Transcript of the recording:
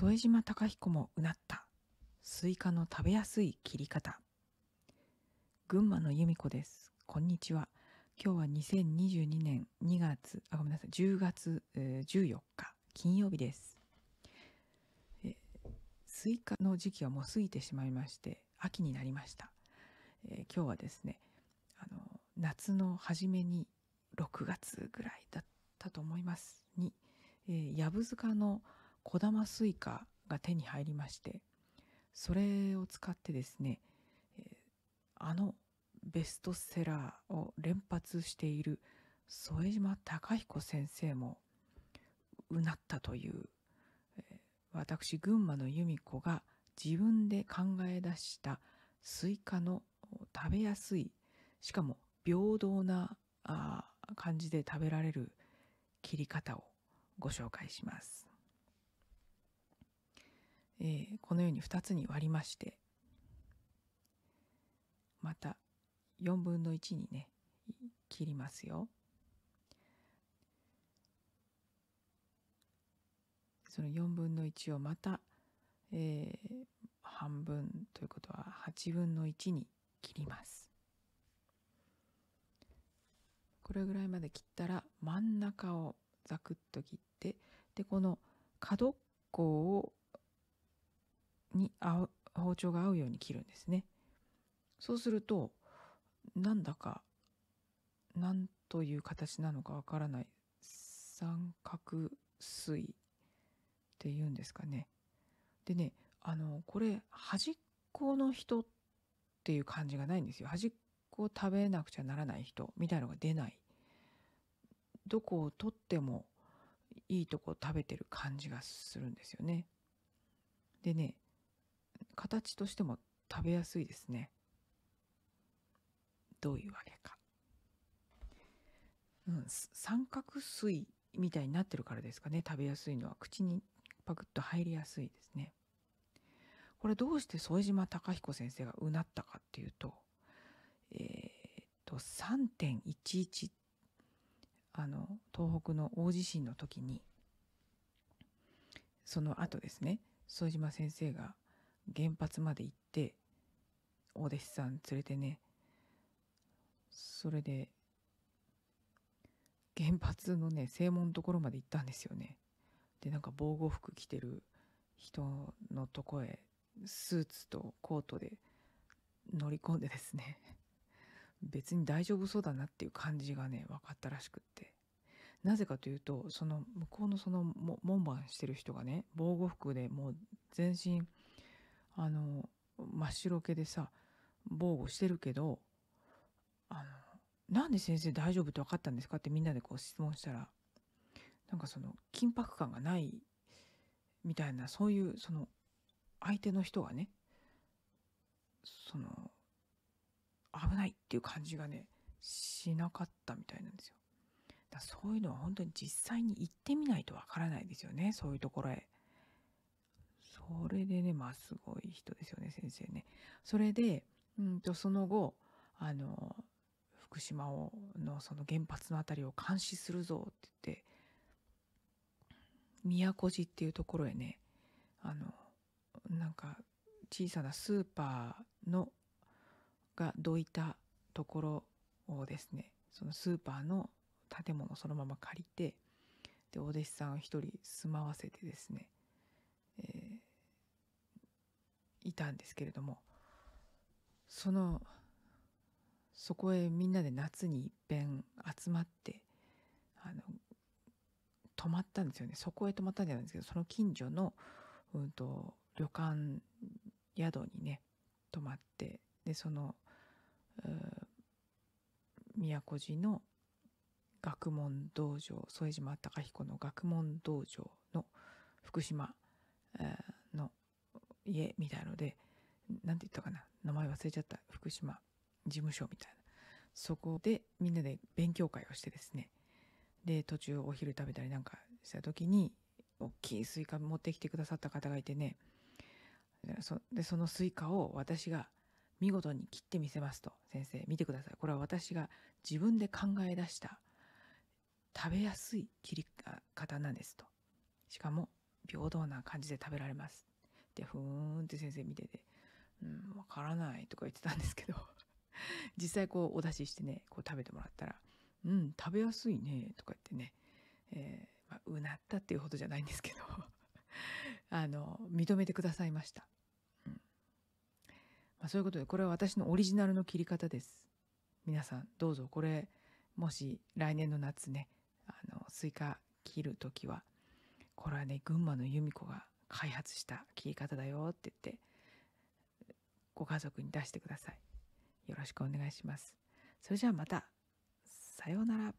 添島隆彦もうなった。スイカの食べやすい切り方。群馬の由美子です。こんにちは。今日は2022年2月、あ、ごめんなさい、10月、えー、14日、金曜日です。えスイカの時期はもう過ぎてしまいまして、秋になりました。えー、今日はですね、あの、夏の初めに6月ぐらいだったと思いますに、えー、塚の、小玉スイカが手に入りましてそれを使ってですね、あのベストセラーを連発している副島隆彦先生もうなったという、私群馬の由美子が自分で考え出したスイカの食べやすいしかも平等なあ感じで食べられる切り方をご紹介します。えー、このように2つに割りましてまた4分の1にね切りますよ。その4分の1をまた、えー、半分ということは8分の1に切ります。これぐらいまで切ったら真ん中をザクッと切ってでこの角っこをに包丁が合うように切るんですね。そうするとなんだかなんという形なのかわからない三角錐っていうんですかね。でねあのこれ端っこの人っていう感じがないんですよ。端っこを食べなくちゃならない人みたいのが出ない。どこを取ってもいいとこ食べてる感じがするんですよね。でね形としても食べやすいですねどういうわけか、うん、三角錐みたいになってるからですかね食べやすいのは口にパクッと入りやすいですねこれどうして副島隆彦先生がうなったかっていうとえー、っと3.11あの東北の大地震の時にその後ですね副島先生が原発まで行ってお弟子さん連れてねそれで原発のね正門のところまで行ったんですよねでなんか防護服着てる人のとこへスーツとコートで乗り込んでですね別に大丈夫そうだなっていう感じがね分かったらしくってなぜかというとその向こうのその門番してる人がね防護服でもう全身あの真っ白けでさ防護してるけどあのなんで先生大丈夫って分かったんですかってみんなでこう質問したらなんかその緊迫感がないみたいなそういうその相手の人がねその危ないっていう感じがねしなかったみたいなんですよ。だそういうのは本当に実際に行ってみないとわからないですよねそういうところへ。これでね、まあ、すごい人ですよね、先生ね。それで、うんと、その後、あの、福島をのその原発の辺りを監視するぞって言って、宮古寺っていうところへね、あの、なんか小さなスーパーの、がどいたところをですね、そのスーパーの建物をそのまま借りて、で、お弟子さんを一人住まわせてですね、いたんですけれどもそのそこへみんなで夏にいっぺん集まってあの泊まったんですよねそこへ泊まったんじゃないんですけどその近所の、うんと、旅館宿にね泊まってでその宮古寺の学問道場副島孝彦の学問道場の福島、えー家みたいので何て言ったかな名前忘れちゃった福島事務所みたいなそこでみんなで勉強会をしてですねで途中お昼食べたりなんかした時に大きいスイカ持ってきてくださった方がいてねそでそのスイカを私が見事に切ってみせますと先生見てくださいこれは私が自分で考え出した食べやすい切り方なんですとしかも平等な感じで食べられますて、ふーんって先生見てて、うん、わからないとか言ってたんですけど、実際こうお出ししてね、こう食べてもらったら、うん、食べやすいね、とか言ってね、えー、まあ、うなったっていうほどじゃないんですけど あの、認めてくださいました。うん。まあ、そういうことで、これは私のオリジナルの切り方です。皆さん、どうぞこれ、もし来年の夏ね、あの、スイカ切る時は、これはね、群馬の由美子が開発した切り方だよって言ってご家族に出してください。よろしくお願いします。それじゃあまた。さようなら。